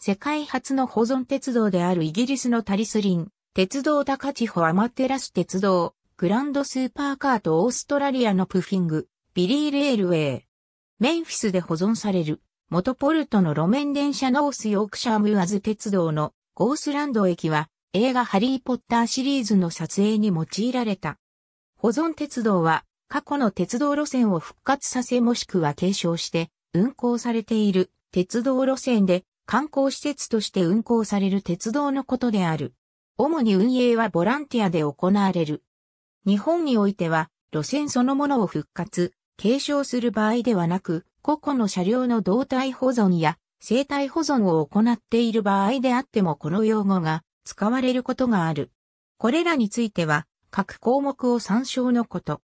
世界初の保存鉄道であるイギリスのタリスリン、鉄道高千穂アマテラス鉄道、グランドスーパーカートオーストラリアのプフィング、ビリーレールウェイ。メンフィスで保存される、元ポルトの路面電車ノースヨークシャームアズ鉄道のゴースランド駅は映画ハリーポッターシリーズの撮影に用いられた。保存鉄道は過去の鉄道路線を復活させもしくは継承して運行されている鉄道路線で観光施設として運行される鉄道のことである。主に運営はボランティアで行われる。日本においては、路線そのものを復活、継承する場合ではなく、個々の車両の動体保存や生態保存を行っている場合であってもこの用語が使われることがある。これらについては各項目を参照のこと。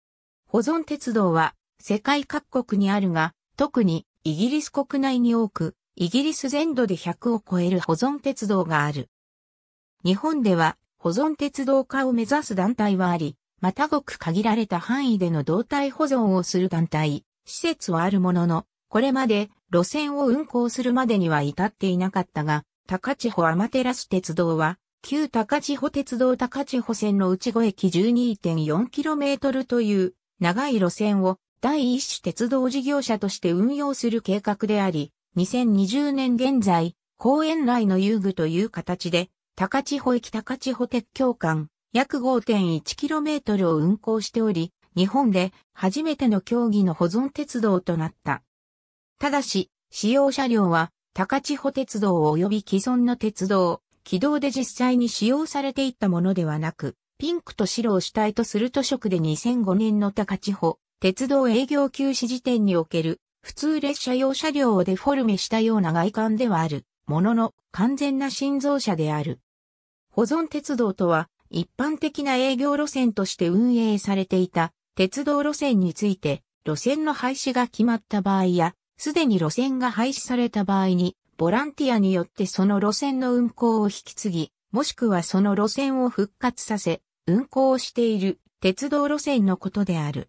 保存鉄道は世界各国にあるが、特にイギリス国内に多く、イギリス全土で100を超える保存鉄道がある。日本では保存鉄道化を目指す団体はあり、またごく限られた範囲での動態保存をする団体、施設はあるものの、これまで路線を運行するまでには至っていなかったが、高千穂アマテラス鉄道は、旧高千穂鉄道高千穂線の内後駅 12.4km という長い路線を第一種鉄道事業者として運用する計画であり、2020年現在、公園内の遊具という形で、高千穂駅高千穂鉄橋間、約 5.1km を運行しており、日本で初めての競技の保存鉄道となった。ただし、使用車両は、高千穂鉄道及び既存の鉄道、軌道で実際に使用されていったものではなく、ピンクと白を主体とする図色で2005年の高千穂、鉄道営業休止時点における普通列車用車両をデフォルメしたような外観ではある、ものの完全な新造車である。保存鉄道とは、一般的な営業路線として運営されていた鉄道路線について、路線の廃止が決まった場合や、すでに路線が廃止された場合に、ボランティアによってその路線の運行を引き継ぎ、もしくはその路線を復活させ、運行している鉄道路線のことである。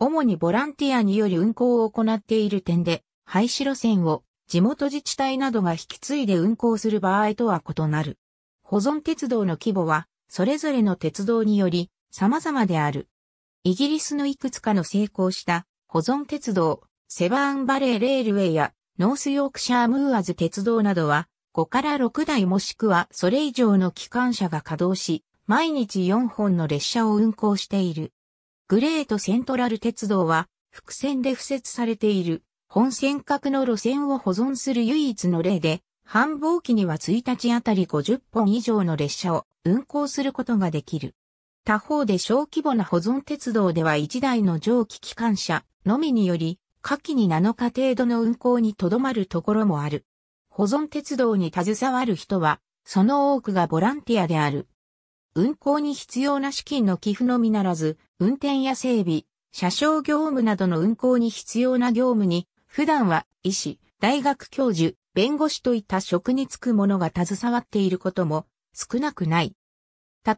主にボランティアにより運行を行っている点で、廃止路線を地元自治体などが引き継いで運行する場合とは異なる。保存鉄道の規模は、それぞれの鉄道により様々である。イギリスのいくつかの成功した保存鉄道、セバーンバレーレールウェイやノースヨークシャームーアズ鉄道などは5から6台もしくはそれ以上の機関車が稼働し、毎日4本の列車を運行している。グレートセントラル鉄道は、伏線で付設されている、本線角の路線を保存する唯一の例で、繁忙期には1日あたり50本以上の列車を運行することができる。他方で小規模な保存鉄道では1台の蒸気機関車のみにより、夏季に7日程度の運行にとどまるところもある。保存鉄道に携わる人は、その多くがボランティアである。運行に必要な資金の寄付のみならず、運転や整備、車掌業務などの運行に必要な業務に、普段は医師、大学教授、弁護士といった職に就く者が携わっていることも少なくない。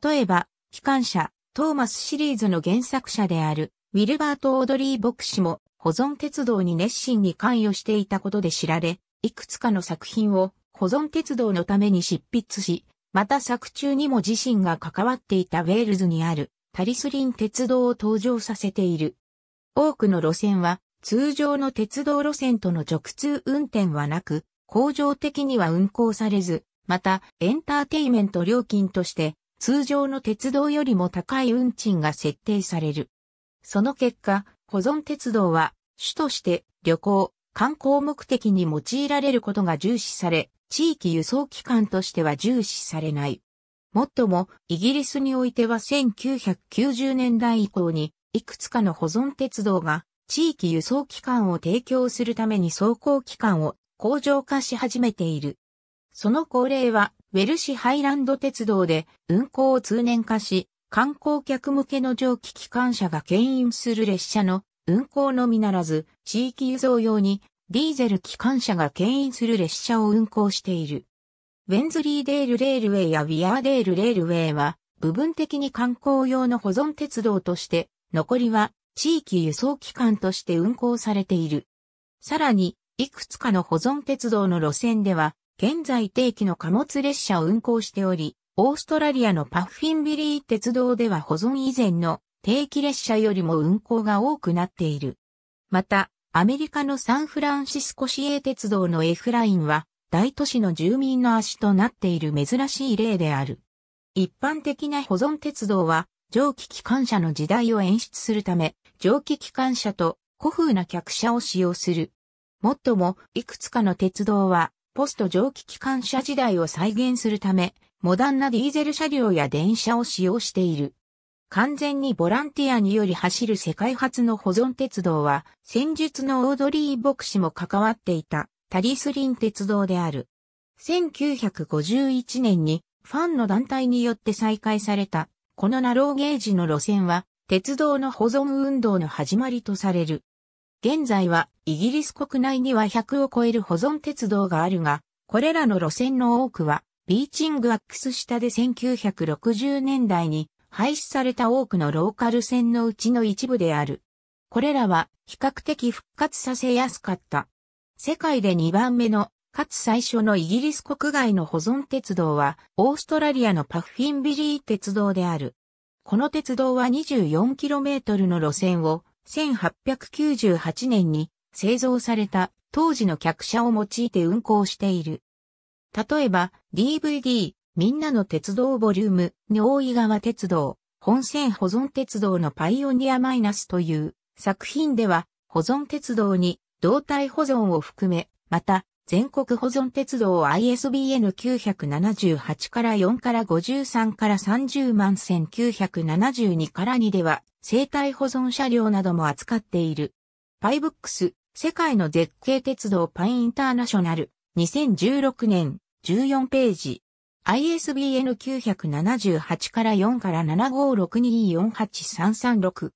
例えば、機関車、トーマスシリーズの原作者である、ウィルバート・オードリー牧師も、保存鉄道に熱心に関与していたことで知られ、いくつかの作品を保存鉄道のために執筆し、また作中にも自身が関わっていたウェールズにあるタリスリン鉄道を登場させている。多くの路線は通常の鉄道路線との直通運転はなく、工場的には運行されず、またエンターテイメント料金として通常の鉄道よりも高い運賃が設定される。その結果、保存鉄道は主として旅行、観光目的に用いられることが重視され、地域輸送機関としては重視されない。もっとも、イギリスにおいては1990年代以降に、いくつかの保存鉄道が、地域輸送機関を提供するために走行機関を工場化し始めている。その恒例は、ウェルシハイランド鉄道で運行を通年化し、観光客向けの蒸気機関車が牽引する列車の運行のみならず、地域輸送用に、ディーゼル機関車が牽引する列車を運行している。ウェンズリーデールレールウェイやウィアーデールレールウェイは、部分的に観光用の保存鉄道として、残りは地域輸送機関として運行されている。さらに、いくつかの保存鉄道の路線では、現在定期の貨物列車を運行しており、オーストラリアのパッフィンビリー鉄道では保存以前の定期列車よりも運行が多くなっている。また、アメリカのサンフランシスコ市営鉄道の F ラインは、大都市の住民の足となっている珍しい例である。一般的な保存鉄道は、蒸気機関車の時代を演出するため、蒸気機関車と古風な客車を使用する。もっとも、いくつかの鉄道は、ポスト蒸気機関車時代を再現するため、モダンなディーゼル車両や電車を使用している。完全にボランティアにより走る世界初の保存鉄道は、戦術のオードリー牧師も関わっていたタリスリン鉄道である。1951年にファンの団体によって再開された、このナローゲージの路線は、鉄道の保存運動の始まりとされる。現在はイギリス国内には100を超える保存鉄道があるが、これらの路線の多くは、ビーチングアックス下で1960年代に廃止された多くのローカル線のうちの一部である。これらは比較的復活させやすかった。世界で2番目の、かつ最初のイギリス国外の保存鉄道は、オーストラリアのパフフィンビリー鉄道である。この鉄道は 24km の路線を、1898年に製造された当時の客車を用いて運行している。例えば、DVD、みんなの鉄道ボリューム、大井川鉄道、本線保存鉄道のパイオニアマイナスという作品では、保存鉄道に胴体保存を含め、また、全国保存鉄道 ISBN 978から4から53から30万1972から2では、生体保存車両なども扱っている。パイブックス、世界の絶景鉄道パイインターナショナル、2016年、14ページ。ISBN 978から4から7562483336。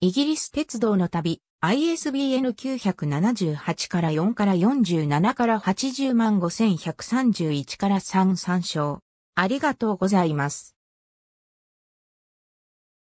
イギリス鉄道の旅、ISBN 978から4から47から8055131から3 3章ありがとうございます。